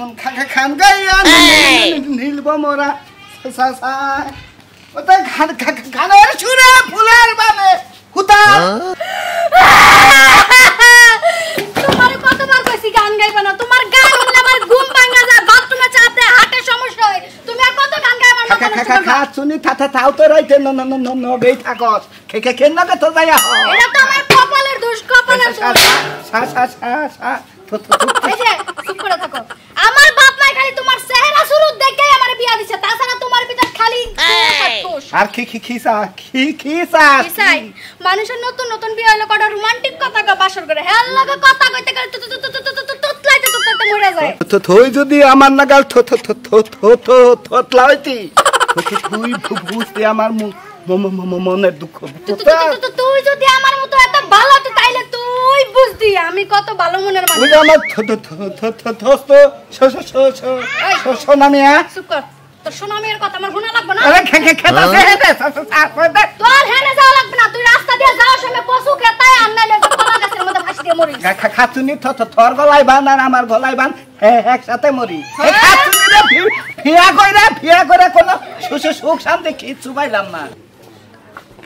মন খাকে খান গাইয়া নীলব মোরা ওটা খানের সুরে ফুলের বানে হুতা তোমার কতবার কইছি গান গাইবা না তোমার গান শুনলে আমার ঘুম সমস্যা হয় তুমি আর কত গান গাইবা থা থা থাও তো রাইতে ন ন ন ন বেই থাকস খে খে খেন না সা সা সা বিয়া দিছে তোমার পিতা খালি আর কি কি খিসা কি খিসা খিসাই মানুষের নতুন নতুন বিয়া হলো কটা রোমান্টিক কথা কয় বাসর করে হ্যাঁ লাগে কথা কইতে গেলে তো তো তো তো তো মরে যায় তো থই যদি আমার নাগাল থ থ থ থ থ থ থতলাইতি তুই বুঝতে আমার মুখ মনের দুঃখ তুই যদি আমার মতো এত ভালো তাইলে তুই বুঝতি আমি কত ভালো মনের মানুষ ওই আমার কথা আমার শোনা লাগবে না তুই রাস্তা দিয়ে আর থর বান আর আমার গলায় বান একসাথে মরি হ্যাঁ? ফিয়া করে ফিয়া করে কোনো সুখ শান্তি কিচ্ছু পাইলাম না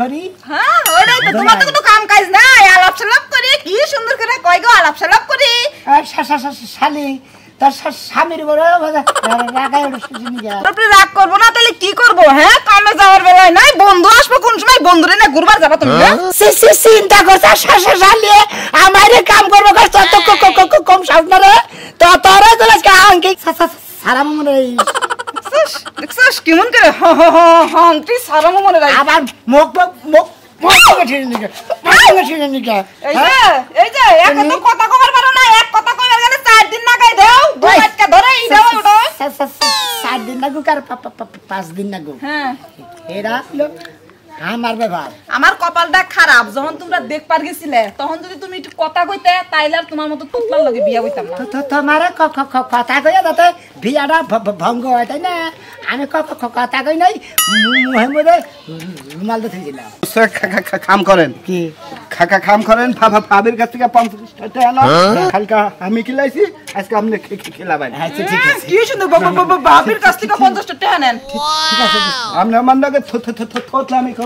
করি হ্যাঁ ওইটাই তো তোমার তো কাম কাজ নাই আলাপ সালাপ করি কি সুন্দর করে কয় গো আলাপ সালাপ করি শালি তার স্বামীর বড় রাগ করবো না তাহলে কি করবো হ্যাঁ কামে যাওয়ার বেলায় নাই বন্ধু আসবো কোন সময় বন্ধুরে না ঘুরবার যাবা তুমি হ্যাঁ? হ্যাঁ। চিন্তা করছো শাশা শালিয়ে আমার কাম করবো তত কম সাউন্ড না রে তত রে তোর আজকে আঙ্কি সারা মনে দেখছিস কেমন করে হান্টি সারা মনে রাখ আবার মুখ মুখ হ্যাঁ? কথা কবার পারো না এক কথা কবার গেলে চার দিন না গাই দাও দুই আটকে ধরে এই পাঁচ দিন না গো হ্যাঁ এরা আমার ব্যাপার আমার কপালটা খারাপ যখন তোমরা দেখ পার গেছিলে তখন যদি তুমি একটু কথা কইতে তাইলে আর তোমার মতো টুকলার লগে বিয়া কইতাম না তো তোমার কথা কইয়া যাতে বিয়াটা ভঙ্গ হয় তাই না আমি কথা কই নাই মুহে মুহে রুমাল দেখে দিলাম কাম করেন কি খাকা কাম করেন ভাবির কাছ থেকে পঞ্চাশ টাকা খালকা হ্যাঁ? আমি খিলাইছি আজকে আপনি খেলাবেন হ্যাঁ, আচ্ছা, কি সুন্দর ভাবির কাছ থেকে পঞ্চাশ টাকা নেন আপনি আমার থোতলামি করেন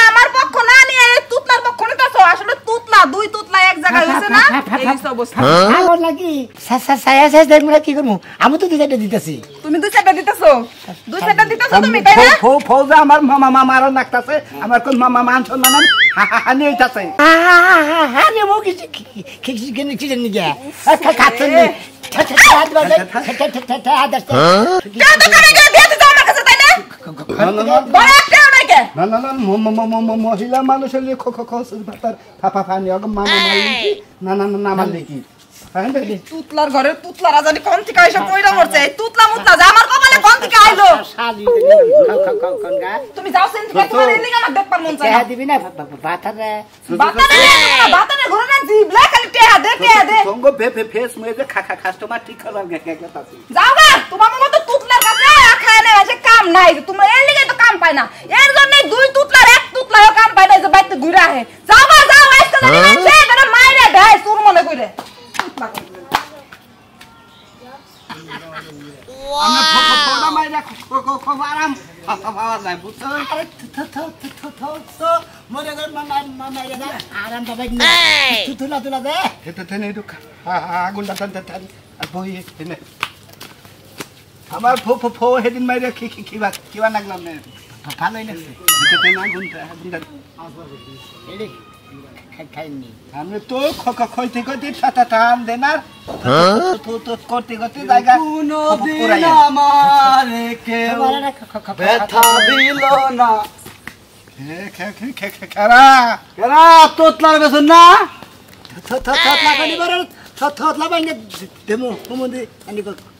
তুতলার বক্ষণে কাছো আসলে তুতলা দুই তুতলা এক জায়গায় হইছে না এই অবস্থা আমার লাগি সায়া সায়া দেখ আমরা কি করব আমি তো দুই চারটা দিতেছি তুমি দুই চারটা দিতেছো দুই চারটা দিতেছো তুমি তাই না ফৌ ফৌজা আমার মামা মামা আর নাকতাছে আমার কোন মামা মান সম্মান হানি হইতাছে হানি মো কি কি কি কি কি জানি গিয়া খাচ্ছেন না ঠাটা ঠাটা ঠাটা ঠাটা ঠাটা ঠাটা ঠাটা ঠাটা ঠাটা ঠাটা ঠাটা ঠাটা ঠাটা ঠাটা ঠাটা নাকি না না না মহিলা মানুষ হলে ফাফা ফানি অগ মানে না না না মারলে কি হ্যাঁ, তুতলার ঘরে তুতলারা জানি কোন থেকে এসে পয়রা হ্যাঁ, হ্যাঁ, মরছে তুতলা মুতলা যা আমার কপালে কোন থেকে আইলো তুমি যাও সেন থেকে তোমার এদিকে আমার দেখবার মন চায় দিবি না বাতারে বাতারে বাতারে ঘুরে না জিবলা খালি টেহা দে টেহা দে সঙ্গ ফে ফে ফেস মুয়ে যে খা খা কাস্টমার ঠিক করবার গে গে যাও গা তোমার মতো তুতলার কাছে खाय नाही काम नाही तुम्हाला एंड गेलं काम पाहिना एंड जर नाही दुई तुटला रे तुटला काम पाहिजे बाईत गुरा आहे जाऊ बा जाऊ वाईस तर नाही जरा मायरे ढाय सूर म्हणे गुरे आराम আমার ফো ফো ফো হেদিন মাইরে কি কি কি কিবা লাগলাম না ভালোই লাগছে আমি তো খইতে খইতে টাটা টান দেনার তো তো করতে করতে জায়গা কোনদিন আমার কেউ ব্যথা দিল না খেরা খেরা তোতলার বেসন না থতলা বানি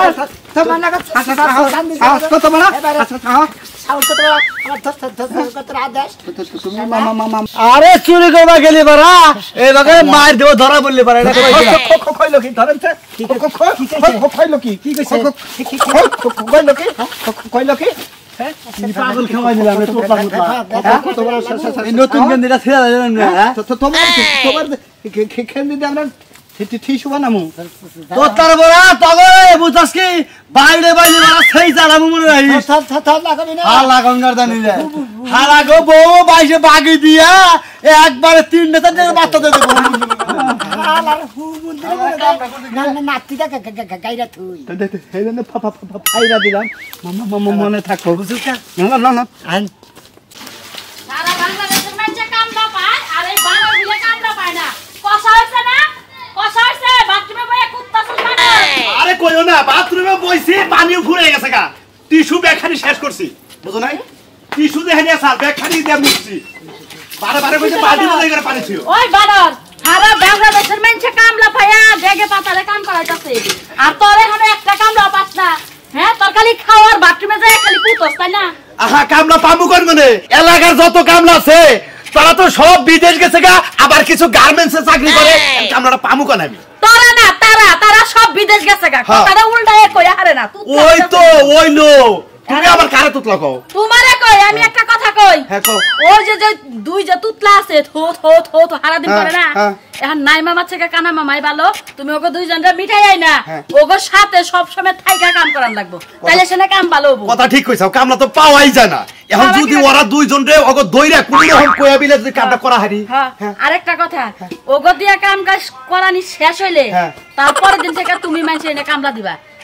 আরে চুরি করবা গেলি বারা এইভাবে মার দেব ধরা বললি পারা এটা কই লোকি ধরেন খইল কি খইল কি লোকি কি পাগল খাওয়াই দিলাম তো পাগল তোমার নতুন তোমার তোমার কেন্দ্রটা আমরা মনে একবারে তিন বাচ্চা মনে থাকো বুঝলিস না না কষা হয়েছে আরে কইও না বাথরুমে বইছি পানিও ফুরে গেছে গা টিস্যু ব্যাগখানি শেষ করছি বুঝো নাই টিস্যু দেখে হেনে স্যার ব্যাগখানি দিয়ে মুছছি বারে বারে কইছে বালতি মধ্যে করে পানি ছিল ওই বাদর আরে বাংলাদেশের বেসের মেনছে কামলা পায়া জেগে পাতালে কাম করাইতাছে আর তোর এখানে একটা কামলা পাস না হ্যাঁ তোর খালি খাওয়ার বাথরুমে যায় খালি কুতস তাই না আহা কামলা পাবো কোন মনে এলাকার যত কামলা আছে তারা তো সব বিদেশ গেছে গা আবার কিছু গার্মেন্টসে চাকরি করে হ্যাঁ। কামলাটা পামু কোন আমি তোরা না বিদেশ গেছে গা হ্যাঁ। কথাটা উল্টা কইয়া হারে না ওই তো ওই লোক তুমি আবার কারে তুতলা কও তোমারে কই আমি হ্যাঁ। একটা কথা কই হ্যাঁ কও ওই যে যে দুই যে তুতলা আছে থো থো থো থো হারা দিন হ্যাঁ, পারে না হ্যাঁ। এখন নাই মামা থেকে কানা মামাই ভালো তুমি ওগো জনরা মিঠাই আই না ওগো সাথে সব সময় থাইকা কাম করান লাগবো তাইলে সেনা কাম ভালো হবো কথা ঠিক কইছো কামলা তো পাওয়াই যায় না এখন যদি ওরা দুইজন রে ওগো দইরা কোন রকম কইয়া বিলে যদি কাটা করা হারি আরেকটা কথা ওগো দিয়া কাম কাজ করানি শেষ হইলে তারপর দিন থেকে তুমি মানছে এনে কামলা দিবা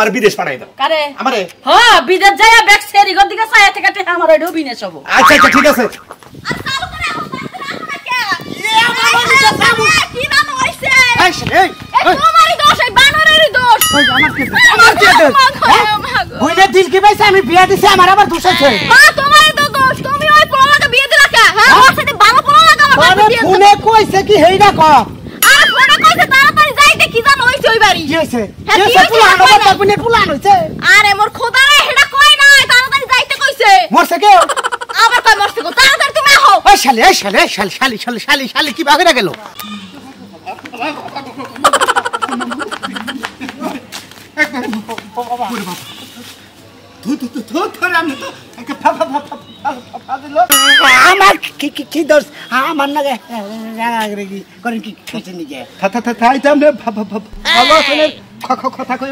আমার বিদেশ পাঠাই দাও আরে আমারে হ্যাঁ বিদেশ যাইয়া ব্যাগ সেরি গদি গা সায়া থেকে তে আমারে ডুবিনে সব আচ্ছা আচ্ছা ঠিক আছে আমি বিয়ে দিছি আমার আবার দোষ আছে হ্যাঁ, তুমি হ্যাঁ, হ্যাঁ। কইছে কি হেইডা ক জানো হইছে ওই বাড়ি কি হইছে পুলান বাপনে পুলান হইছে আরে মোর খোদা রে হেডা কই না তাড়াতাড়ি যাইতে কইছে মরছে কেউ আবার কই মরছে কেউ তাড়াতাড়ি তুমি আহো ওই শালে এই শালে শালি শালি শালি শালি শালি কি ভাগিনা গেল একবার বাবা বাবা ধুর ধুর ধুর আমি তো একটা ফা ফা ফা আমার কি কি কি দোষ আমার না রাগারাগি করেন কি খাইছেন নিজে থাইতাম রে ভালো আসলে কথা কই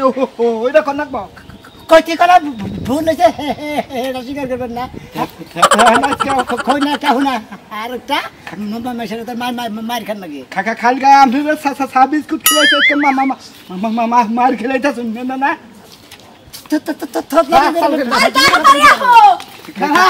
ওইটা কর নাকবা কইতে করা ভুল হয়েছে এটা স্বীকার করবেন না কই না চাহু না আর একটা মেশানো তোর মার মার খান লাগে খাকা খাল গা আমি সা বিস্কুট খেলাইছে না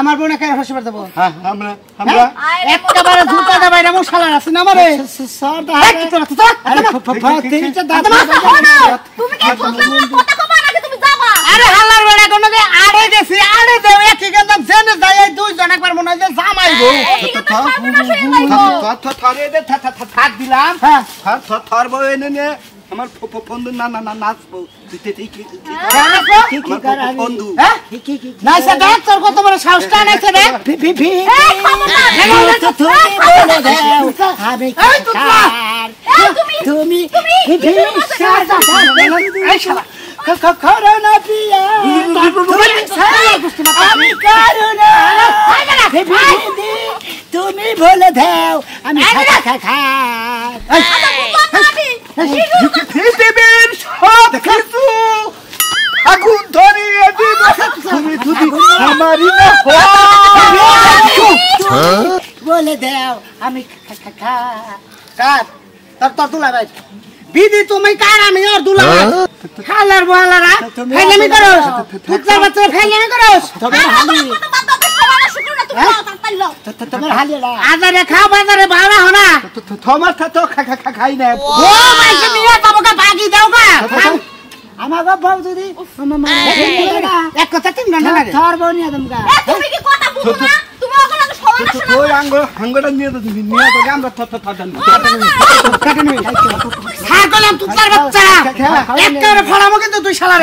আমার বোনে কেন হাসি পারতে হ্যাঁ আমরা আমরা একবারে জুতা দা বাইরে মশা আছে না আমারে স্যার দা আরে তিনটা দাদা তুমি কি বলছো না কথা কবা নাকি তুমি যাবা আরে হালার বেড়া কোন দে আরে দেছি আরে দেও একই গন্ধম জেনে যাই এই দুই জন একবার মনে হয় যে জামাই গো থাক দিলাম হ্যাঁ থাক থার বউ এনে নিয়ে আমার বন্ধু না না না নাচবো হ্যাঁ, না সে হ্যাঁ? দেখ তোর কত বড় সাহসটা হ্যাঁ, না তুমি করোনা পিয়া আমি করোনা তুমি বলে দাও আমি খা খা পৃথিবীর সব কিছু আগুন ধরিয়ে দিব তুমি যদি আমারই না বলে দাও আমি কার তার তো দুলা ভাই বিদি তুমি কার আমি আর দুলা খালার বলারা ফেলামি করো ফুটবল বাচ্চা ফেলামি করো তবে আমি আজারে খাও বাজারে বাবা হনা তোমার তো খাই না ও মাইকে মিয়া তোমাকে বাগি দাও গা আমার বউ যদি এক কথা তিন ঘন্টা লাগে তোর বউ নিয়ে তুমি তুমি কি কথা বুঝো না তুই তার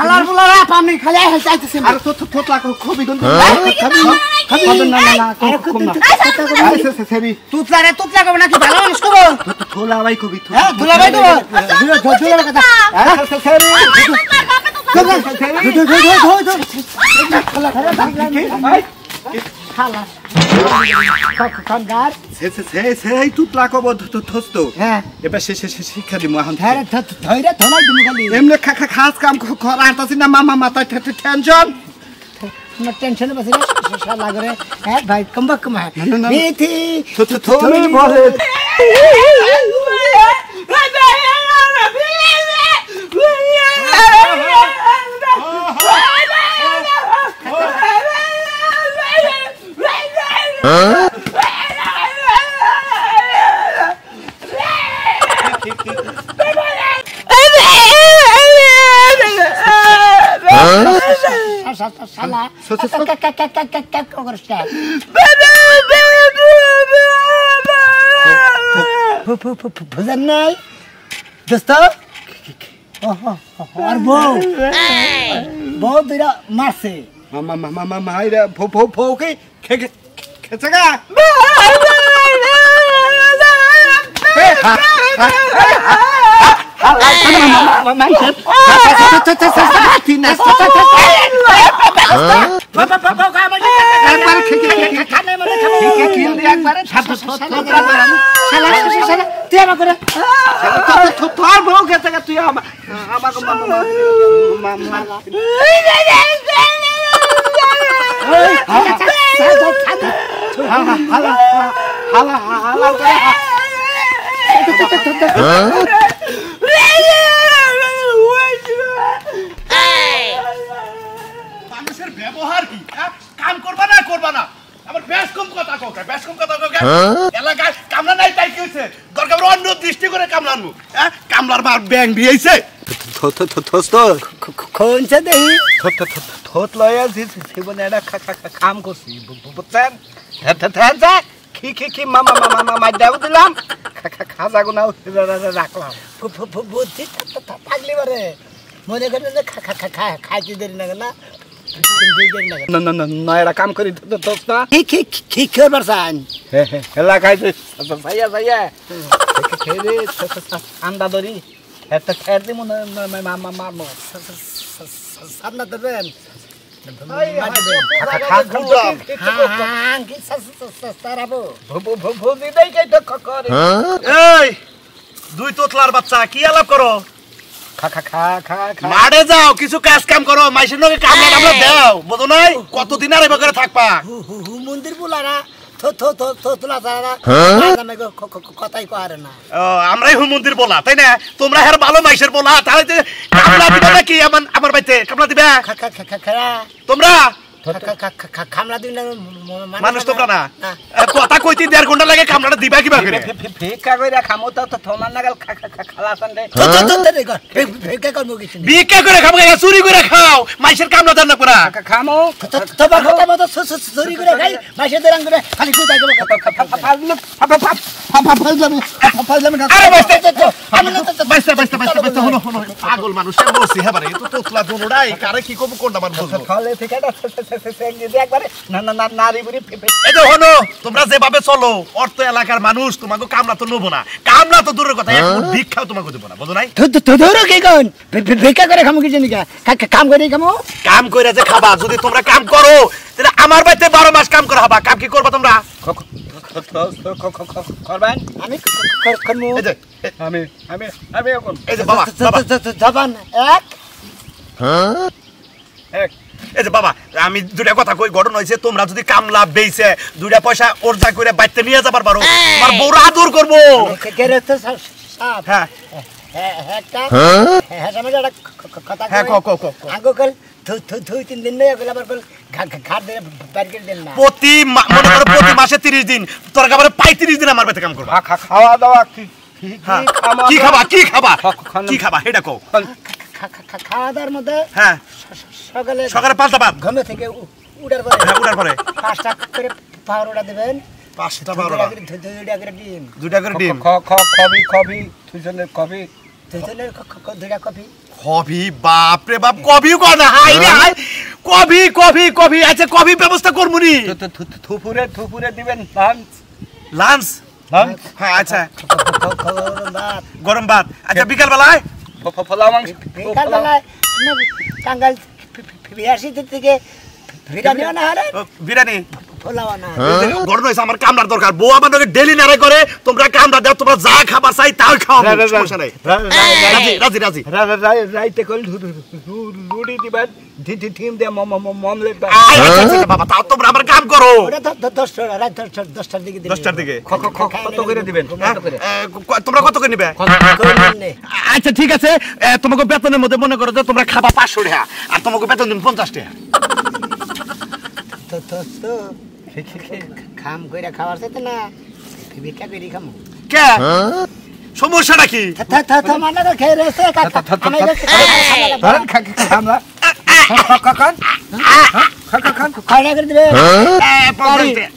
হালার বুলার আপ আপনি খালি হে চাইতেছে আর তো তো তোতলা কো খুবই গন্ধ খাবি না না না কম না আইছে সে সেবি তোতলা রে তোতলা কো নাকি ভালো মানুষ কো তোলা ভাই কবি তো হ্যাঁ তোলা ভাই তো ধীরে ধীরে কথা আর সে সেবি তোতলা সে সেবি ধীরে ধীরে ধীরে ধীরে খালাস কতক্ষণ গার সে সে সে সেই তুই লাকো বদ্ধ তো থস্ত হ্যাঁ এবার সে সে সে শিক্ষা দিমু এখন হ্যাঁ ধৈরে ধনাই দিমু খালি এমনে খা খা খাস কাম করা হাঁটাছি না মামা মাথা টেনশন আমার টেনশনে বসে শালা করে হ্যাঁ ভাই কম বাক কম হ্যাঁ বিথি তুমি বলে как, как, как, как, как, как вращает. Пузырный. जस्तो अर्बो बहुतिर मासे फोकै खेच का তুই আমার হালা হালা হালা হ্যাঁ? এলাকায় কামলা নাই তাই কি হয়েছে দরকার অন্য দৃষ্টি করে কামলা আনবো হ্যাঁ কামলার বার ব্যাং দিয়েছে খোঁজে দেই থোত লয়া জীবনে এটা কাম করছি বুঝছেন কি কি কি মামা মামা মামা দেব দিলাম খাজা গুনা রাখলাম বুদ্ধি থাকলি বারে মনে করেন খাইতে দেরি না না না না না কাম করি দোস কি কি কি করবার সান হেলা খাইছে ভাইয়া ভাইয়া আন্দা দরি খের না দেবেন দুই তোতলার বাচ্চা কি আলাপ করো খা খা খা খা যাও কিছু কাজ কাম করো মাইসের নগে কামলা কামলা হ্যাঁ। দাও বোঝো নাই কতদিন আর এবার থাকবা মন্দির বলারা হ্যাঁ? আমরাই হু মন্দির বলা তাই না তোমরা ভালো মাইসের বলা তাহলে কামলা আমার আমার বাড়িতে কামলা দিবা তোমরা খামলা মানুষ কথা কইতে দেড় ঘন্টা লাগে খামলাটা দিবা কিবা করে ভিক্ষা কইরা খামো তো তো থমান নাগাল খালাসান রে ভিক্ষা করবো কিছু ভিক্ষা করে খাবো চুরি করে খাও খাই মাইসের দান করে খালি কুদা গেল পাগল মানুষের বসি হ্যাঁ তো তোতলা দুনুড়াই কারে কি করবো কোনটা মানুষ একবারে যে হনো চলো অর্থ এলাকার মানুষ তোমাকে কামলা না তো দূরের কথা না বুঝো নাই ধরো কি কোন ভিক্ষা করে কি জানি কাম করে খামো কাম করে যে খাবা যদি তোমরা কাম করো তাহলে আমার বাড়িতে বারো মাস কাম করা হবা কাম কি করবা তোমরা আমি এক এই যে বাবা আমি দুটা কথা কই গঠন হয়েছে তোমরা যদি কামলা বেইছে দুটা পয়সা অর্জা করে বাইতে নিয়ে যাবার পারো আমার বউ আদর করবো হ্যাঁ, হ্যাঁ, হ্যাঁ, হ্যাঁ? মাসে তিরিশ দিন তোর কাপড়ে পঁয়ত্রিশ দিন আমার বাড়িতে কাম করবো খাওয়া দাওয়া কি খাবা কি খাবা কি খাবা এটা কো খাওয়া দাওয়ার মধ্যে হ্যাঁ সকালে সকালে পাঁচটা পাপ ঘুমে থেকে উঠার পরে হ্যাঁ, উঠার পরে পাঁচটা করে পাউরোটা দেবেন পাঁচটা দুইটা করে ডিম দুইটা করে ডিম খ খ কবি কবি থুইজনের কবি থুইজনের দুইটা কবি কফি বাপ রে বাপ কফিও কর হাই রে হাই আচ্ছা কবি ব্যবস্থা করব নি থুপুরে থুপুরে দিবেন লাঞ্চ লাঞ্চ হ্যাঁ আচ্ছা গরম ভাত আচ্ছা বিকাল বেলায় ফলা মাংস বিকাল বেলায় বিরাশি থেকে বিরিয়ানি না হলে বিরিয়ানি দরকার ডেলি করে তোমরা তোমরা যা চাই রাজি রাজি রাইতে কাম করো দশটার দিকে দশটার দিকে কত করে তোমরা কত করে নিবে আচ্ছা ঠিক আছে তোমাকে বেতনের মধ্যে মনে করো যে তোমরা খাবা পাঁচশো আর তোমাকে বেতন দিন পঞ্চাশ টাকা খাম কইরা খাওয়ার সাথে না ভিক্ষা করি খামু কে হ্যাঁ? সমস্যাটা কি খান খান খান খান খান